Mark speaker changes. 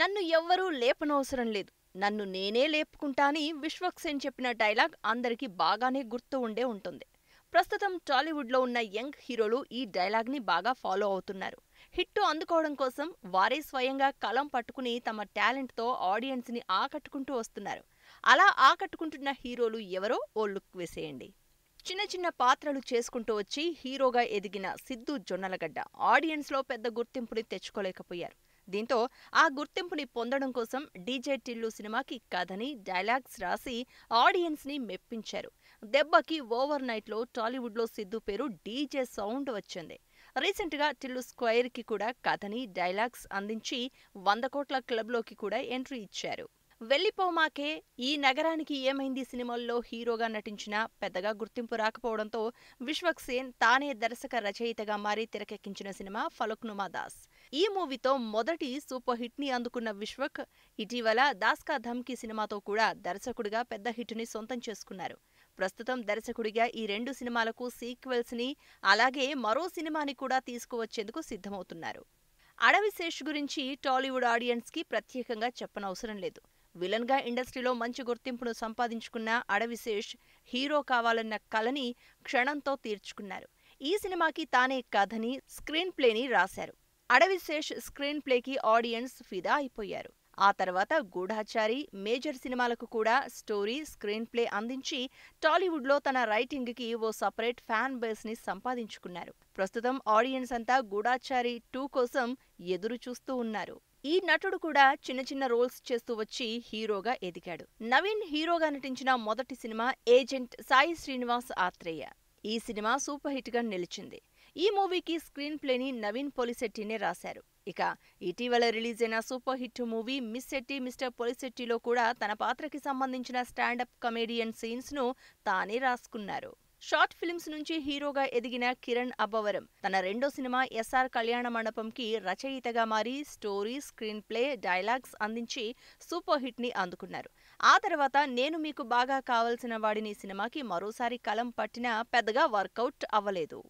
Speaker 1: నన్ను ఎవ్వరూ లేపనవసరం లేదు నన్ను నేనే లేపుకుంటా అని విశ్వక్సేన్ చెప్పిన డైలాగ్ అందరికీ బాగానే గుర్తు ఉండే ఉంటుంది ప్రస్తుతం టాలీవుడ్లో ఉన్న యంగ్ హీరోలు ఈ డైలాగ్ని బాగా ఫాలో అవుతున్నారు హిట్టు అందుకోవడం కోసం వారే స్వయంగా కలం పట్టుకుని తమ టాలెంట్తో ఆడియన్స్ని ఆకట్టుకుంటూ వస్తున్నారు అలా ఆకట్టుకుంటున్న హీరోలు ఎవరో ఓ లుక్ వేసేయండి చిన్న చిన్న పాత్రలు చేసుకుంటూ వచ్చి హీరోగా ఎదిగిన సిద్ధు జొన్నలగడ్డ ఆడియన్స్లో పెద్ద గుర్తింపుని తెచ్చుకోలేకపోయారు దీంతో ఆ గుర్తింపుని పొందడం కోసం డీజే టిల్లు సినిమాకి కథని డైలాగ్స్ రాసి ఆడియన్స్ ని మెప్పించారు దెబ్బకి ఓవర్ నైట్ లో టాలీవుడ్ లో సిద్ధు పేరు డీజే సౌండ్ వచ్చింది రీసెంట్ గా టిల్లు స్క్వైర్ కి కూడా కథని డైలాగ్స్ అందించి వంద కోట్ల క్లబ్లోకి కూడా ఎంట్రీ ఇచ్చారు వెళ్ళిపోమాకే ఈ నగరానికి ఏమైంది సినిమాల్లో హీరోగా నటించినా పెద్దగా గుర్తింపు రాకపోవడంతో విశ్వక్ సేన్ తానే దర్శక రచయితగా మారి తెరకెక్కించిన సినిమా ఫలక్నుమా దాస్ ఈ మూవీతో మొదటి సూపర్ హిట్ ని అందుకున్న విశ్వక్ ఇటీవల దాస్కా ధమ్కీ సినిమాతో కూడా దర్శకుడిగా పెద్ద హిట్ ని సొంతం చేసుకున్నారు ప్రస్తుతం దర్శకుడిగా ఈ రెండు సినిమాలకు సీక్వెల్స్ ని అలాగే మరో సినిమాని కూడా తీసుకువచ్చేందుకు సిద్ధమవుతున్నారు అడవిశేష్ గురించి టాలీవుడ్ ఆడియన్స్ కి ప్రత్యేకంగా చెప్పనవసరం లేదు విలన్ గా ఇండస్ట్రీలో మంచి గుర్తింపును సంపాదించుకున్న అడవిశేష్ హీరో కావాలన్న కలని క్షణంతో తీర్చుకున్నారు ఈ సినిమాకి తానే కథని స్క్రీన్ ప్లేని రాశారు అడవి శేష్ స్క్రీన్ ప్లేకి ఆడియన్స్ ఫిదా అయిపోయారు ఆ తర్వాత గూఢాచారి మేజర్ సినిమాలకు కూడా స్టోరీ స్క్రీన్ ప్లే అందించి టాలీవుడ్లో తన రైటింగ్కి ఓ సపరేట్ ఫ్యాన్ బేస్ని సంపాదించుకున్నారు ప్రస్తుతం ఆడియన్స్ అంతా గూఢాచారి టూ కోసం ఎదురు చూస్తూ ఉన్నారు ఈ నటుడు కూడా చిన్న చిన్న రోల్స్ చేస్తూ వచ్చి హీరోగా ఎదిగాడు నవీన్ హీరోగా నటించిన మొదటి సినిమా ఏజెంట్ సాయి శ్రీనివాస్ ఆత్రేయ ఈ సినిమా సూపర్ హిట్గా నిలిచింది ఈ మూవీకి స్క్రీన్ ప్లేని నవీన్ పొలిశెట్టినే రాశారు ఇక ఇటీవల రిలీజ్ అయిన super hit movie miss Shetty mister పొలిశెట్టిలో కూడా తన పాత్రకి సంబంధించిన స్టాండప్ కమేడియన్ ను తానే రాసుకున్నారు షార్ట్ ఫిల్మ్స్ నుంచి హీరోగా ఎదిగిన కిరణ్ అబ్బవరం తన రెండో సినిమా ఎస్ఆర్ కళ్యాణ మండపంకి రచయితగా మారి స్టోరీ స్క్రీన్ ప్లే డైలాగ్స్ అందించి సూపర్ హిట్ ని అందుకున్నారు ఆ తర్వాత నేను మీకు బాగా కావలసిన వాడిని సినిమాకి మరోసారి కలం పట్టినా పెద్దగా వర్కౌట్ అవ్వలేదు